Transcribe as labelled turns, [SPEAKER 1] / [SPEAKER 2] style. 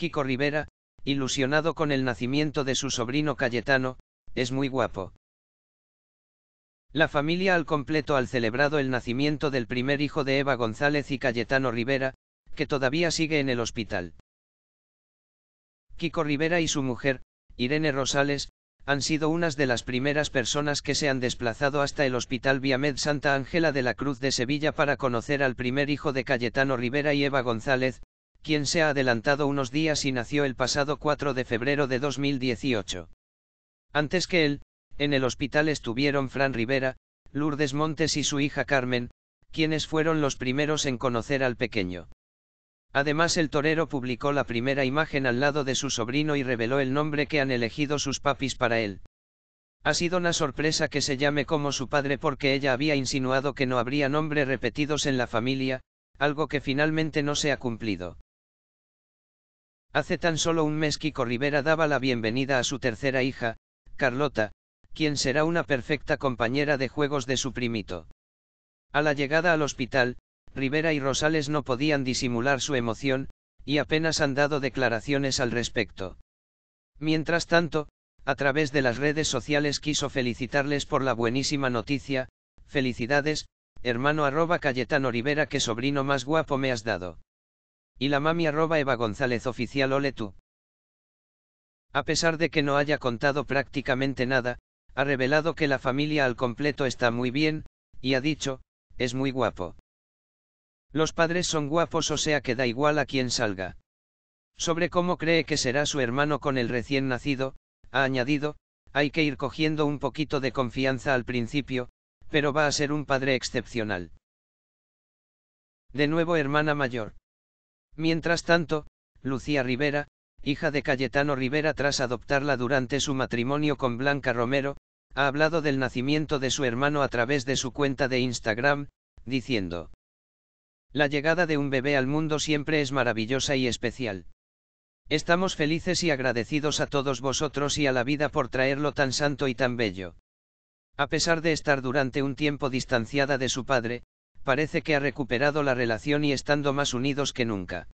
[SPEAKER 1] Kiko Rivera, ilusionado con el nacimiento de su sobrino Cayetano, es muy guapo. La familia al completo al celebrado el nacimiento del primer hijo de Eva González y Cayetano Rivera, que todavía sigue en el hospital. Kiko Rivera y su mujer, Irene Rosales, han sido unas de las primeras personas que se han desplazado hasta el Hospital Viamed Santa Ángela de la Cruz de Sevilla para conocer al primer hijo de Cayetano Rivera y Eva González, quien se ha adelantado unos días y nació el pasado 4 de febrero de 2018. Antes que él, en el hospital estuvieron Fran Rivera, Lourdes Montes y su hija Carmen, quienes fueron los primeros en conocer al pequeño. Además el torero publicó la primera imagen al lado de su sobrino y reveló el nombre que han elegido sus papis para él. Ha sido una sorpresa que se llame como su padre porque ella había insinuado que no habría nombres repetidos en la familia, algo que finalmente no se ha cumplido. Hace tan solo un mes Kiko Rivera daba la bienvenida a su tercera hija, Carlota, quien será una perfecta compañera de juegos de su primito. A la llegada al hospital, Rivera y Rosales no podían disimular su emoción, y apenas han dado declaraciones al respecto. Mientras tanto, a través de las redes sociales quiso felicitarles por la buenísima noticia, felicidades, hermano arroba Cayetano Rivera que sobrino más guapo me has dado. Y la mami arroba Eva González oficial ole tú. A pesar de que no haya contado prácticamente nada, ha revelado que la familia al completo está muy bien, y ha dicho, es muy guapo. Los padres son guapos o sea que da igual a quien salga. Sobre cómo cree que será su hermano con el recién nacido, ha añadido, hay que ir cogiendo un poquito de confianza al principio, pero va a ser un padre excepcional. De nuevo hermana mayor. Mientras tanto, Lucía Rivera, hija de Cayetano Rivera tras adoptarla durante su matrimonio con Blanca Romero, ha hablado del nacimiento de su hermano a través de su cuenta de Instagram, diciendo, La llegada de un bebé al mundo siempre es maravillosa y especial. Estamos felices y agradecidos a todos vosotros y a la vida por traerlo tan santo y tan bello. A pesar de estar durante un tiempo distanciada de su padre, parece que ha recuperado la relación y estando más unidos que nunca.